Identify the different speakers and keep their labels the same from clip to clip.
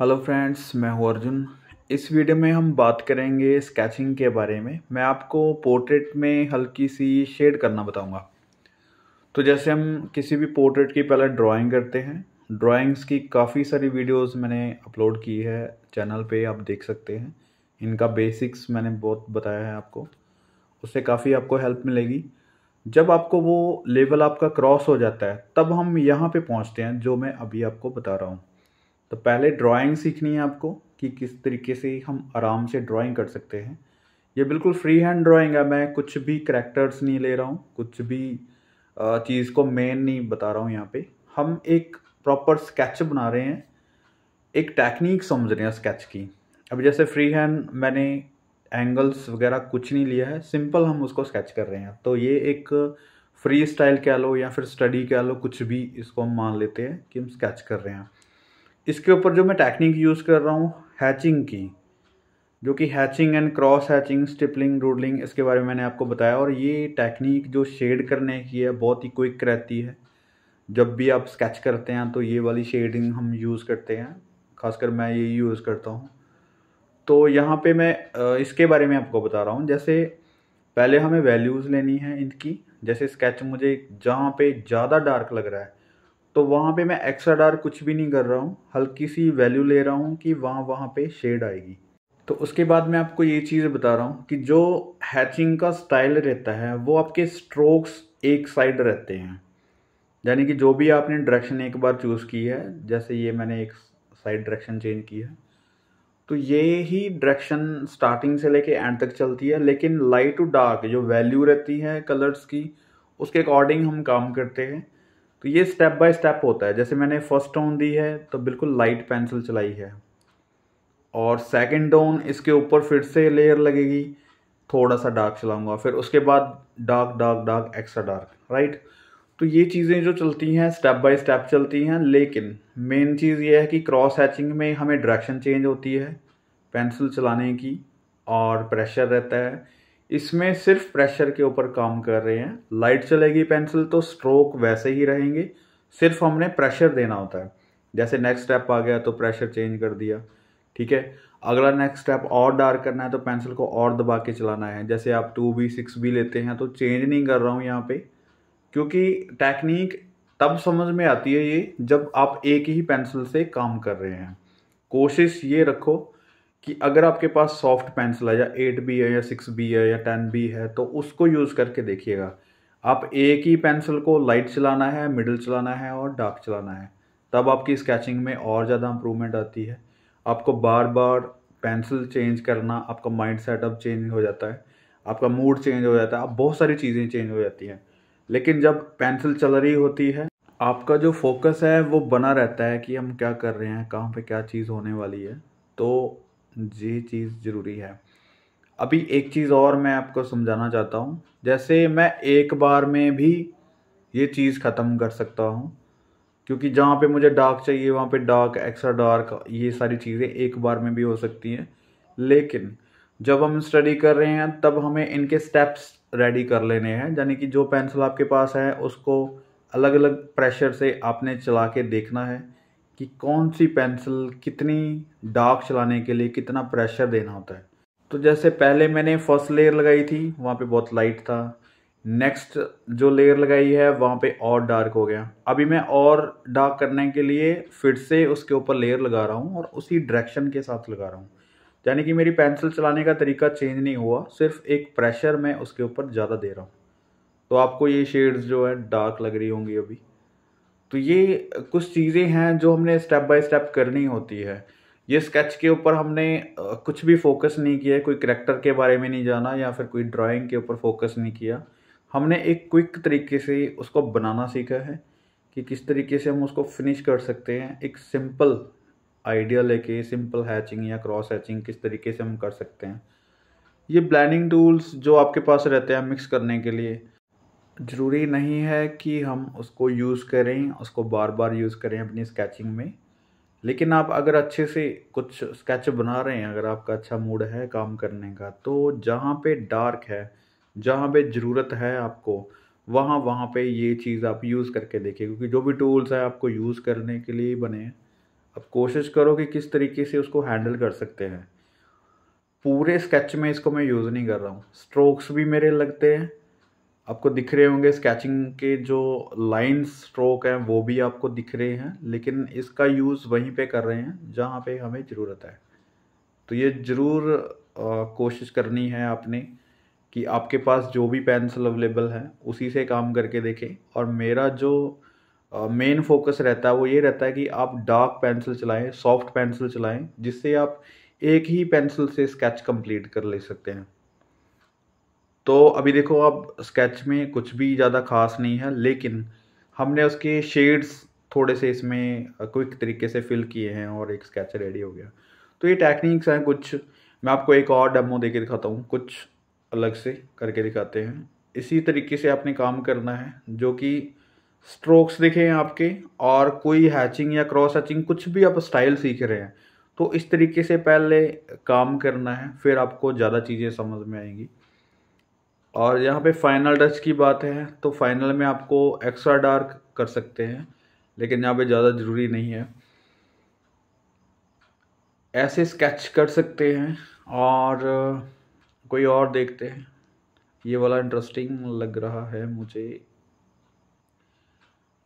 Speaker 1: hello friends मैं हूँ अर्जुन इस वीडियो में हम बात करेंगे स्केचिंग के बारे में मैं आपको पोर्ट्रेट में हल्की सी शेड करना बताऊंगा तो जैसे हम किसी भी पोर्ट्रेट की पहले ड्राइंग करते हैं ड्राइंग्स की काफ़ी सारी वीडियोस मैंने अपलोड की है चैनल पे आप देख सकते हैं इनका बेसिक्स मैंने बहुत बताया है आपको उससे काफ़ी आपको हेल्प मिलेगी जब आपको वो लेवल आपका क्रॉस हो जाता है तब हम यहाँ पर पहुँचते हैं जो मैं अभी आपको बता रहा हूँ तो पहले ड्राइंग सीखनी है आपको कि किस तरीके से हम आराम से ड्राइंग कर सकते हैं ये बिल्कुल फ्री हैंड ड्राइंग है मैं कुछ भी करेक्टर्स नहीं ले रहा हूँ कुछ भी चीज़ को मेन नहीं बता रहा हूँ यहाँ पे हम एक प्रॉपर स्केच बना रहे हैं एक टेक्निक समझ रहे हैं स्केच की अब जैसे फ्री हैंड मैंने एंगल्स वगैरह कुछ नहीं लिया है सिंपल हम उसको स्केच कर रहे हैं तो ये एक फ्री स्टाइल कह लो या फिर स्टडी कह लो कुछ भी इसको हम मान लेते हैं कि हम स्केच कर रहे हैं इसके ऊपर जो मैं टेक्निक यूज़ कर रहा हूँ हैचिंग की जो कि hatching and cross hatching stippling रूडलिंग इसके बारे में मैंने आपको बताया और ये टेक्निक जो शेड करने की है बहुत ही क्विक रहती है जब भी आप स्केच करते हैं तो ये वाली शेडिंग हम यूज़ करते हैं खासकर मैं ये यूज़ करता हूँ तो यहाँ पे मैं इसके बारे में आपको बता रहा हूँ जैसे पहले हमें वैल्यूज़ लेनी है इनकी जैसे स्केच मुझे जहाँ पे ज़्यादा डार्क लग रहा है तो वहाँ पे मैं एक्स्ट्रा डार्क कुछ भी नहीं कर रहा हूँ हल्की सी वैल्यू ले रहा हूँ कि वहाँ वहाँ पे शेड आएगी तो उसके बाद मैं आपको ये चीज़ बता रहा हूँ कि जो हैचिंग का स्टाइल रहता है वो आपके स्ट्रोक्स एक साइड रहते हैं यानी कि जो भी आपने डायरेक्शन एक बार चूज़ की है जैसे ये मैंने एक साइड डायरेक्शन चेंज की है तो ये ही डायरेक्शन स्टार्टिंग से लेके एंड तक चलती है लेकिन लाइट टू डार्क जो वैल्यू रहती है कलर्स की उसके अकॉर्डिंग हम काम करते हैं तो ये स्टेप बाय स्टेप होता है जैसे मैंने फर्स्ट टोन दी है तो बिल्कुल लाइट पेंसिल चलाई है और सेकंड टोन इसके ऊपर फिर से लेयर लगेगी थोड़ा सा डार्क चलाऊंगा फिर उसके बाद dark dark dark extra dark right तो ये चीज़ें जो चलती हैं स्टेप बाय स्टेप चलती हैं लेकिन मेन चीज़ ये है कि क्रॉस हैचिंग में हमें डायरेक्शन चेंज होती है पेंसिल चलाने की और प्रेशर रहता है इसमें सिर्फ प्रेशर के ऊपर काम कर रहे हैं लाइट चलेगी पेंसिल तो स्ट्रोक वैसे ही रहेंगे सिर्फ हमने प्रेशर देना होता है जैसे नेक्स्ट स्टेप आ गया तो प्रेशर चेंज कर दिया ठीक है अगला नेक्स्ट स्टेप और डार्क करना है तो पेंसिल को और दबा के चलाना है जैसे आप टू बी सिक्स बी लेते हैं तो चेंज नहीं कर रहा हूँ यहाँ पे क्योंकि टेक्निक तब समझ में आती है ये जब आप एक ही पेंसिल से काम कर रहे हैं कोशिश ये रखो कि अगर आपके पास सॉफ्ट पेंसिल है या एट बी है या सिक्स बी है या टेन बी है तो उसको यूज़ करके देखिएगा आप एक ही पेंसिल को लाइट चलाना है मिडिल चलाना है और डार्क चलाना है तब आपकी स्केचिंग में और ज़्यादा इम्प्रूवमेंट आती है आपको बार बार पेंसिल चेंज करना आपका माइंड सेटअप चेंज हो जाता है आपका मूड चेंज हो जाता है आप बहुत सारी चीज़ें चेंज हो जाती हैं लेकिन जब पेंसिल चल रही होती है आपका जो फोकस है वो बना रहता है कि हम क्या कर रहे हैं कहाँ पे क्या चीज़ होने वाली है तो ये चीज़ ज़रूरी है अभी एक चीज़ और मैं आपको समझाना चाहता हूँ जैसे मैं एक बार में भी ये चीज़ ख़त्म कर सकता हूँ क्योंकि जहाँ पे मुझे डार्क चाहिए वहाँ पे डार्क एक्स्ट्रा डार्क ये सारी चीज़ें एक बार में भी हो सकती हैं लेकिन जब हम स्टडी कर रहे हैं तब हमें इनके स्टेप्स रेडी कर लेने हैं यानी कि जो पेंसिल आपके पास है उसको अलग अलग प्रेशर से आपने चला के देखना है कि कौन सी पेंसिल कितनी डार्क चलाने के लिए कितना प्रेशर देना होता है तो जैसे पहले मैंने फर्स्ट लेयर लगाई थी वहाँ पे बहुत लाइट था नेक्स्ट जो लेयर लगाई है वहाँ पे और डार्क हो गया अभी मैं और डार्क करने के लिए फिर से उसके ऊपर लेयर लगा रहा हूँ और उसी डायरेक्शन के साथ लगा रहा हूँ यानी कि मेरी पेंसिल चलाने का तरीका चेंज नहीं हुआ सिर्फ एक प्रेशर मैं उसके ऊपर ज़्यादा दे रहा हूँ तो आपको ये शेड्स जो है डार्क लग रही होंगी अभी तो ये कुछ चीज़ें हैं जो हमने स्टेप बाय स्टेप करनी होती है ये स्केच के ऊपर हमने कुछ भी फोकस नहीं किया कोई करेक्टर के बारे में नहीं जाना या फिर कोई ड्राइंग के ऊपर फोकस नहीं किया हमने एक क्विक तरीके से उसको बनाना सीखा है कि किस तरीके से हम उसको फिनिश कर सकते हैं एक सिंपल आइडिया लेके सिंपल हैचिंग या क्रॉस हैचिंग किस तरीके से हम कर सकते हैं ये ब्लैंडिंग टूल्स जो आपके पास रहते हैं मिक्स करने के लिए ज़रूरी नहीं है कि हम उसको यूज़ करें उसको बार बार यूज़ करें अपनी स्केचिंग में लेकिन आप अगर अच्छे से कुछ स्केच बना रहे हैं अगर आपका अच्छा मूड है काम करने का तो जहाँ पे डार्क है जहाँ पे ज़रूरत है आपको वहाँ वहाँ पे ये चीज़ आप यूज़ करके देखें क्योंकि जो भी टूल्स हैं आपको यूज़ करने के लिए ही बने हैं अब कोशिश करो कि किस तरीके से उसको हैंडल कर सकते हैं पूरे स्केच में इसको मैं यूज़ नहीं कर रहा हूँ स्ट्रोक्स भी मेरे लगते हैं आपको दिख रहे होंगे स्केचिंग के जो लाइन स्ट्रोक हैं वो भी आपको दिख रहे हैं लेकिन इसका यूज़ वहीं पे कर रहे हैं जहाँ पे हमें ज़रूरत है तो ये ज़रूर कोशिश करनी है आपने कि आपके पास जो भी पेंसिल अवेलेबल है उसी से काम करके देखें और मेरा जो मेन फोकस रहता है वो ये रहता है कि आप डार्क पेंसिल चलाएं सॉफ्ट पेंसिल चलाएं जिससे आप एक ही पेंसिल से स्केच कंप्लीट कर ले सकते हैं तो अभी देखो अब स्केच में कुछ भी ज़्यादा खास नहीं है लेकिन हमने उसके शेड्स थोड़े से इसमें क्विक तरीके से फिल किए हैं और एक स्केच रेडी हो गया तो ये टेक्निक्स हैं कुछ मैं आपको एक और डेमो दे के दिखाता हूँ कुछ अलग से करके दिखाते हैं इसी तरीके से आपने काम करना है जो कि स्ट्रोक्स दिखे हैं आपके और कोई हैचिंग या क्रॉस हैचिंग कुछ भी आप स्टाइल सीख रहे हैं तो इस तरीके से पहले काम करना है फिर आपको ज़्यादा चीज़ें समझ में आएंगी और यहाँ पे फाइनल टच की बात है तो फाइनल में आपको एक्स्ट्रा डार्क कर सकते हैं लेकिन यहाँ पे ज़्यादा ज़रूरी नहीं है ऐसे स्केच कर सकते हैं और कोई और देखते हैं ये वाला इंटरेस्टिंग लग रहा है मुझे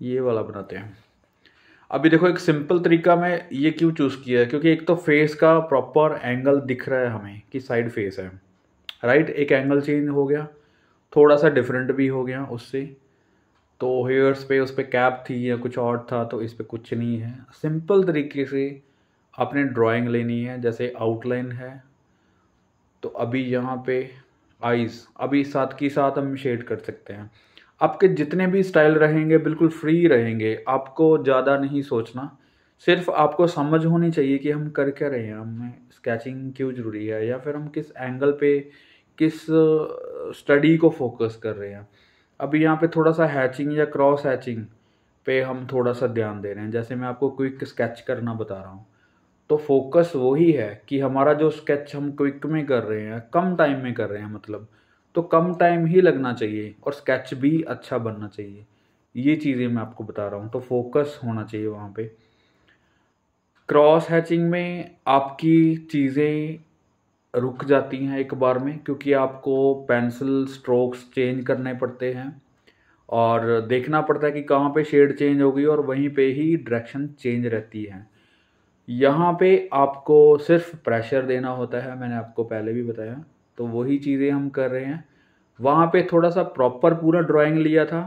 Speaker 1: ये वाला बनाते हैं अभी देखो एक सिंपल तरीका मैं ये क्यों चूज़ किया है क्योंकि एक तो फेस का प्रॉपर एंगल दिख रहा है हमें कि साइड फेस है राइट एक एंगल चेंज हो गया थोड़ा सा डिफरेंट भी हो गया उससे तो हेयर्स पे उस पर कैप थी या कुछ और था तो इस पर कुछ नहीं है सिंपल तरीके से आपने ड्राइंग लेनी है जैसे आउटलाइन है तो अभी यहाँ पे आइज़ अभी साथ के साथ हम शेड कर सकते हैं आपके जितने भी स्टाइल रहेंगे बिल्कुल फ्री रहेंगे आपको ज़्यादा नहीं सोचना सिर्फ आपको समझ होनी चाहिए कि हम कर क्या रहे हैं हमें स्केचिंग क्यों ज़रूरी है या फिर हम किस एंगल पे किस स्टडी को फोकस कर रहे हैं अभी यहाँ पे थोड़ा सा हैचिंग या क्रॉस हैचिंग पे हम थोड़ा सा ध्यान दे रहे हैं जैसे मैं आपको क्विक स्केच करना बता रहा हूँ तो फोकस वही है कि हमारा जो स्केच हम क्विक में कर रहे हैं कम टाइम में कर रहे हैं मतलब तो कम टाइम ही लगना चाहिए और स्केच भी अच्छा बनना चाहिए ये चीज़ें मैं आपको बता रहा हूँ तो फोकस होना चाहिए वहाँ पे क्रॉस हैचिंग में आपकी चीज़ें रुक जाती हैं एक बार में क्योंकि आपको पेंसिल स्ट्रोक्स चेंज करने पड़ते हैं और देखना पड़ता है कि कहाँ पे शेड चेंज हो गई और वहीं पे ही डायरेक्शन चेंज रहती है यहाँ पे आपको सिर्फ प्रेशर देना होता है मैंने आपको पहले भी बताया तो वही चीज़ें हम कर रहे हैं वहाँ पे थोड़ा सा प्रॉपर पूरा ड्राइंग लिया था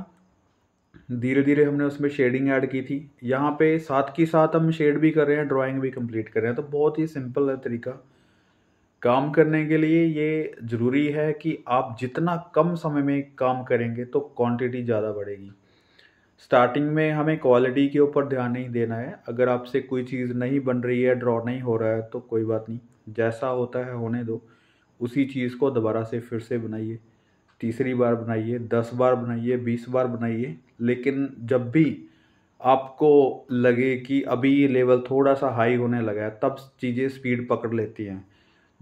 Speaker 1: धीरे धीरे हमने उसमें शेडिंग ऐड की थी यहाँ पे साथ के साथ हम शेड भी कर रहे हैं ड्राइंग भी कंप्लीट कर रहे हैं तो बहुत ही सिंपल है तरीका काम करने के लिए ये ज़रूरी है कि आप जितना कम समय में काम करेंगे तो क्वांटिटी ज़्यादा बढ़ेगी स्टार्टिंग में हमें क्वालिटी के ऊपर ध्यान नहीं देना है अगर आपसे कोई चीज़ नहीं बन रही है ड्रॉ नहीं हो रहा है तो कोई बात नहीं जैसा होता है होने दो उसी चीज़ को दोबारा से फिर से बनाइए तीसरी बार बनाइए दस बार बनाइए बीस बार बनाइए लेकिन जब भी आपको लगे कि अभी ये लेवल थोड़ा सा हाई होने लगा है तब चीज़ें स्पीड पकड़ लेती हैं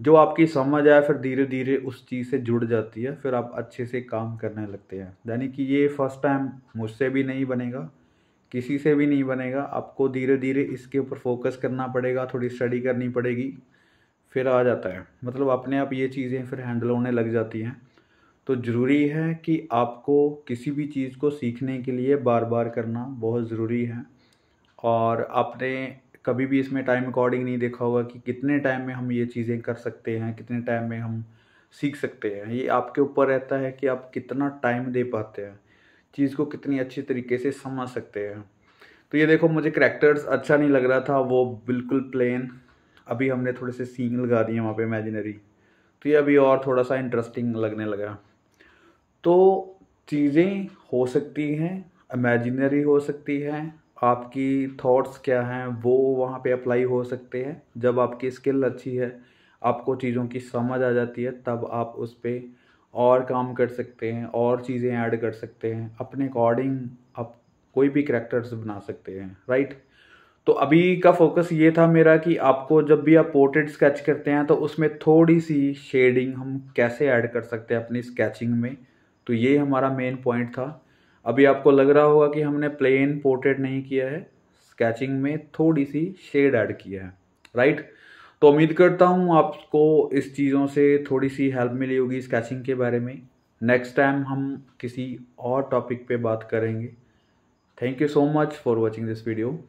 Speaker 1: जो आपकी समझ आए फिर धीरे धीरे उस चीज़ से जुड़ जाती है फिर आप अच्छे से काम करने लगते हैं यानी कि ये फर्स्ट टाइम मुझसे भी नहीं बनेगा किसी से भी नहीं बनेगा आपको धीरे धीरे इसके ऊपर फोकस करना पड़ेगा थोड़ी स्टडी करनी पड़ेगी फिर आ जाता है मतलब अपने आप ये चीज़ें फिर हैंडल होने लग जाती हैं तो ज़रूरी है कि आपको किसी भी चीज़ को सीखने के लिए बार बार करना बहुत ज़रूरी है और अपने कभी भी इसमें टाइम अकॉर्डिंग नहीं देखा होगा कि कितने टाइम में हम ये चीज़ें कर सकते हैं कितने टाइम में हम सीख सकते हैं ये आपके ऊपर रहता है कि आप कितना टाइम दे पाते हैं चीज़ को कितनी अच्छी तरीके से समझ सकते हैं तो ये देखो मुझे करेक्टर्स अच्छा नहीं लग रहा था वो बिल्कुल प्लेन अभी हमने थोड़े से सीन लगा दिए वहाँ पे इमेजिनरी तो ये अभी और थोड़ा सा इंटरेस्टिंग लगने लगा तो चीज़ें हो सकती हैं इमेजिनरी हो सकती हैं आपकी थॉट्स क्या हैं वो वहाँ पे अप्लाई हो सकते हैं जब आपकी स्किल अच्छी है आपको चीज़ों की समझ आ जाती है तब आप उस पर और काम कर सकते हैं और चीज़ें ऐड कर सकते हैं अपने अकॉर्डिंग आप कोई भी करेक्टर्स बना सकते हैं राइट तो अभी का फोकस ये था मेरा कि आपको जब भी आप पोर्ट्रेट स्केच करते हैं तो उसमें थोड़ी सी शेडिंग हम कैसे ऐड कर सकते हैं अपनी स्केचिंग में तो ये हमारा मेन पॉइंट था अभी आपको लग रहा होगा कि हमने प्लेन पोर्ट्रेट नहीं किया है स्केचिंग में थोड़ी सी शेड ऐड किया है राइट तो उम्मीद करता हूँ आपको इस चीज़ों से थोड़ी सी हेल्प मिली होगी स्केचिंग के बारे में नेक्स्ट टाइम हम किसी और टॉपिक पे बात करेंगे thank you so much for watching this video